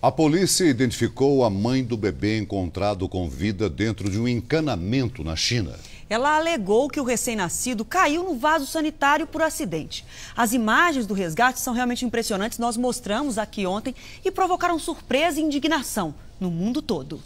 A polícia identificou a mãe do bebê encontrado com vida dentro de um encanamento na China. Ela alegou que o recém-nascido caiu no vaso sanitário por acidente. As imagens do resgate são realmente impressionantes, nós mostramos aqui ontem e provocaram surpresa e indignação no mundo todo.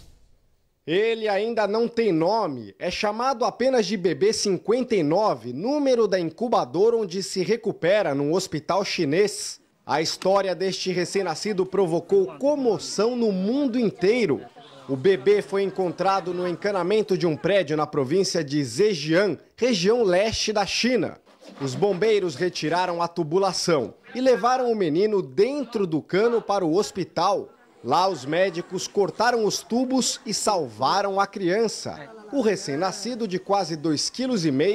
Ele ainda não tem nome, é chamado apenas de bebê 59, número da incubadora onde se recupera num hospital chinês. A história deste recém-nascido provocou comoção no mundo inteiro. O bebê foi encontrado no encanamento de um prédio na província de Zhejiang, região leste da China. Os bombeiros retiraram a tubulação e levaram o menino dentro do cano para o hospital. Lá, os médicos cortaram os tubos e salvaram a criança. O recém-nascido, de quase 2,5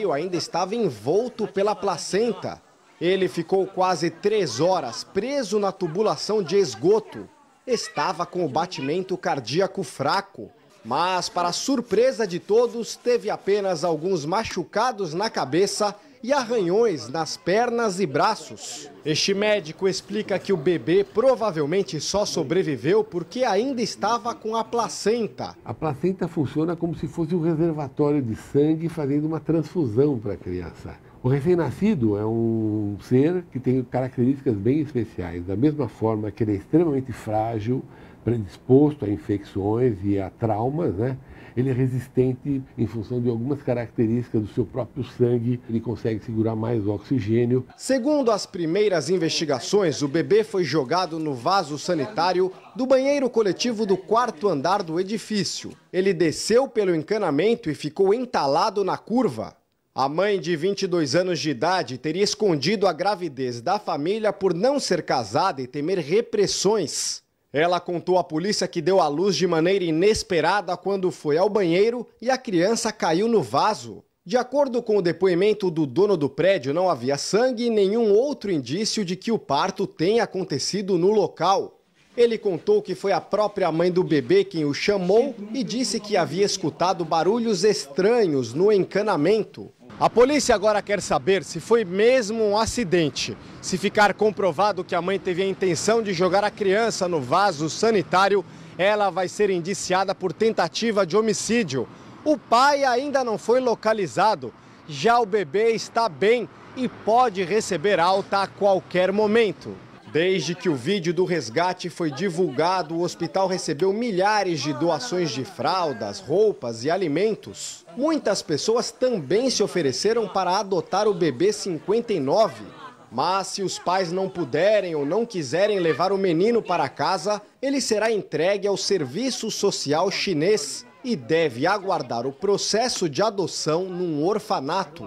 kg, ainda estava envolto pela placenta. Ele ficou quase três horas preso na tubulação de esgoto. Estava com o batimento cardíaco fraco, mas, para surpresa de todos, teve apenas alguns machucados na cabeça e arranhões nas pernas e braços. Este médico explica que o bebê provavelmente só sobreviveu porque ainda estava com a placenta. A placenta funciona como se fosse um reservatório de sangue fazendo uma transfusão para a criança. O recém-nascido é um ser que tem características bem especiais. Da mesma forma que ele é extremamente frágil, predisposto a infecções e a traumas, né? ele é resistente em função de algumas características do seu próprio sangue, ele consegue segurar mais oxigênio. Segundo as primeiras investigações, o bebê foi jogado no vaso sanitário do banheiro coletivo do quarto andar do edifício. Ele desceu pelo encanamento e ficou entalado na curva. A mãe de 22 anos de idade teria escondido a gravidez da família por não ser casada e temer repressões. Ela contou à polícia que deu à luz de maneira inesperada quando foi ao banheiro e a criança caiu no vaso. De acordo com o depoimento do dono do prédio, não havia sangue e nenhum outro indício de que o parto tenha acontecido no local. Ele contou que foi a própria mãe do bebê quem o chamou e disse que havia escutado barulhos estranhos no encanamento. A polícia agora quer saber se foi mesmo um acidente. Se ficar comprovado que a mãe teve a intenção de jogar a criança no vaso sanitário, ela vai ser indiciada por tentativa de homicídio. O pai ainda não foi localizado. Já o bebê está bem e pode receber alta a qualquer momento. Desde que o vídeo do resgate foi divulgado, o hospital recebeu milhares de doações de fraldas, roupas e alimentos. Muitas pessoas também se ofereceram para adotar o bebê 59. Mas se os pais não puderem ou não quiserem levar o menino para casa, ele será entregue ao Serviço Social Chinês e deve aguardar o processo de adoção num orfanato.